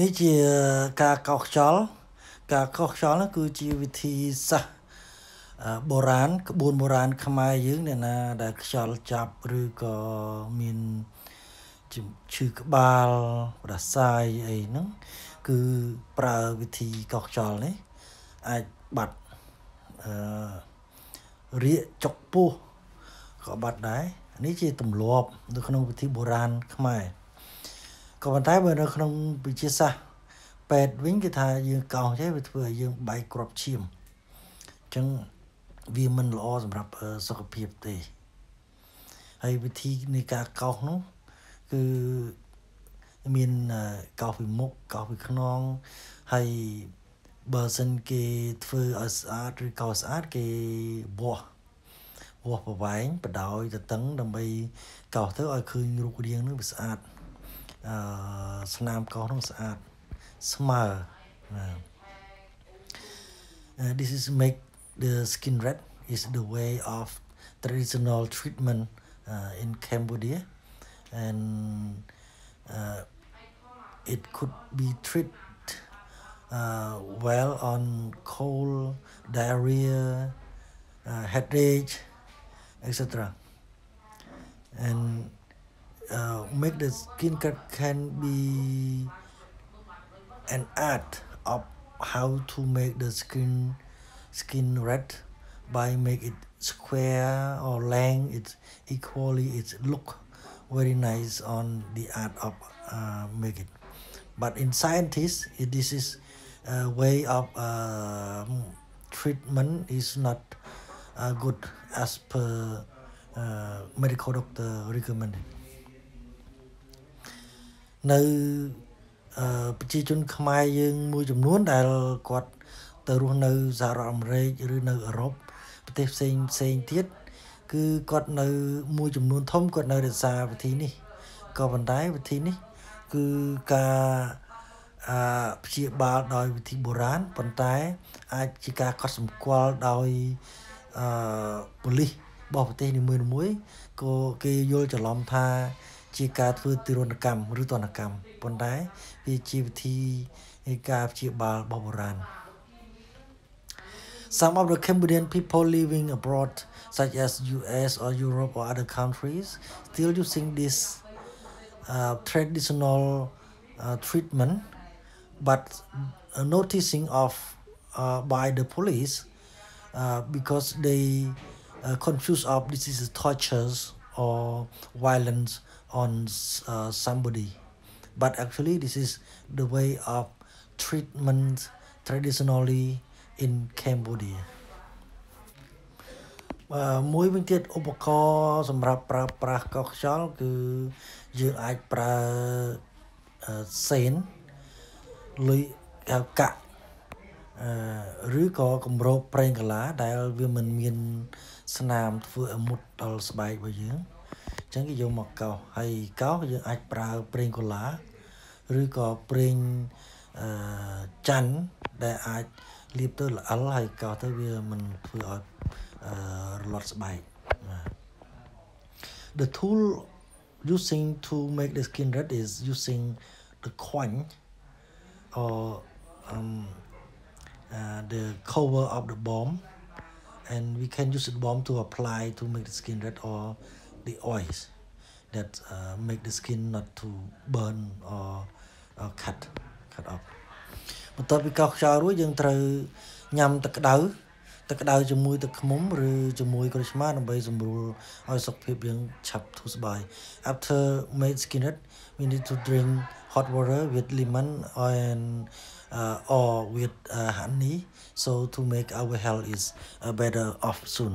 នេះជាការកោសខ្យល់ការកោសខ្យល់នោះគឺជាវិធីសាស្ត្របុរាណក្បួនបុរាណខ្មែរយើងអ្នកណា ដែលខ្យល់ចាប់ ឬក៏មានឈឺក្បាលប្រសាយអីហ្នឹងគឺប្រើវិធីកោសខ្យល់នេះអាចបាត់អឺរៀកចុកពោះក៏បាត់ដែរនេះជាទម្លាប់នៅក្នុងវិធីបុរាណខ្មែរក៏ប៉ុន្តែបើនៅក្នុងវិទ្យាសាស្ត្រពេទ្យវិញគេថាយើងកោសចេះវាធ្វើឲ្យយើងបែកគ្រាប់ឈាមអញ្ចឹងវាមិនល្អសម្រាប់សុខភាពទេហើយវិធីនៃការកោសនោះគឺមានកោសពីមុខកោសពីខ្នងហើយបើសិនគេធ្វើឲ្យស្អាតឬកោសស្អាតគេវាស់វាស់ប្រវែងបដោយទៅតឹងដើម្បីកោសទៅឲ្យឃើញរូបរាងនឹងវាស្អាតអឺស្នាមកោសនោះស្អាតស្មើបាទ uh, this is make the skin red is the way of traditional treatment uh, in Cambodia and uh, it could be treated uh, well on cold diarrhea uh, headache etc and uh, make the skin cut can be an art of how to make the skin skin red by make it square or length it's equally it look very nice on the art of uh, make it but in scientists it, this is a way of uh, treatment is not uh, good as per uh, medical doctor recommended នៅប្រជាជនខ្មែរយើងមួយចំនួនដែលគាត់ទៅរស់នៅសហរដ្ឋអាមេរិកឬនៅអឺរ៉ុបប្រទេសផ្សេងផ្សេងទៀតគឺគាត់នៅមួយចំនួនធំគាត់នៅរក្សាវិធីនេះក៏ប៉ុន្តែវិធីនេះ គឺការអព្យាបាលដោយវិធីបុរាណប៉ុន្តែ អាចជាការកត់សម្គាល់ដោយអឺប៉ូលីសរបស់ប្រទេសនីមួយៗក៏គេយល់ច្រឡំថាจีการធ្វើទិรណកមรមឬទណ្ឌកร្មបรុន្តែវាជាវีធីនៃកាการจีบาลบបบรันสำห Some of the Cambodian people living abroad such as US or Europe or other countries still using this uh, traditional uh, treatment but uh, noticing of uh, by the police uh, because they uh, confuse of this is tortures or violence on uh, somebody but actually this is the way of treatment traditionally in Cambodia មួយវិញទៀតឧបករណ៍សម្រាប់ប្រើប្រាស់កោសខ្យល់គឺយើងអាចប្រើសេនលុយហៅកាក់ឬក៏គម្របប្រេងកាឡាដែល វាមិនមានស្នាម ធ្វើឲ្យមុតដល់ស្បែករបស់យើងអញ្ចឹងគេយកមកកោសហើយកោសយើងអាចប្រើប្រេងកូឡាឬក៏ប្រេងអឺច័ន្ទដែលអាចលាបទៅល្អិលហើយកោសទៅវាមិនធ្វើឲ្យអឺរលត់ស្បែក The tool using to make the skin red is using the coin or um uh, the cover of the bomb and we can use the bomb to apply to make the skin red or the oils that uh, make the skin not to burn or, or cut cut off បន្ទាប់ពីកោសខ្យល់រួចយើងត្រូវញ៉ាំទឹកក្តៅទឹកក្តៅជាមួយទឹកឃ្មុំឬជាមួយ ក្រូចឆ្មាដើម្បីសម្រួលឲ្យសុខភាពយើងឆាប់ធូរស្បើយ after made skinnet we need to drink hot water with lemon and uh, or with uh, honey so to make our health is uh, better off soon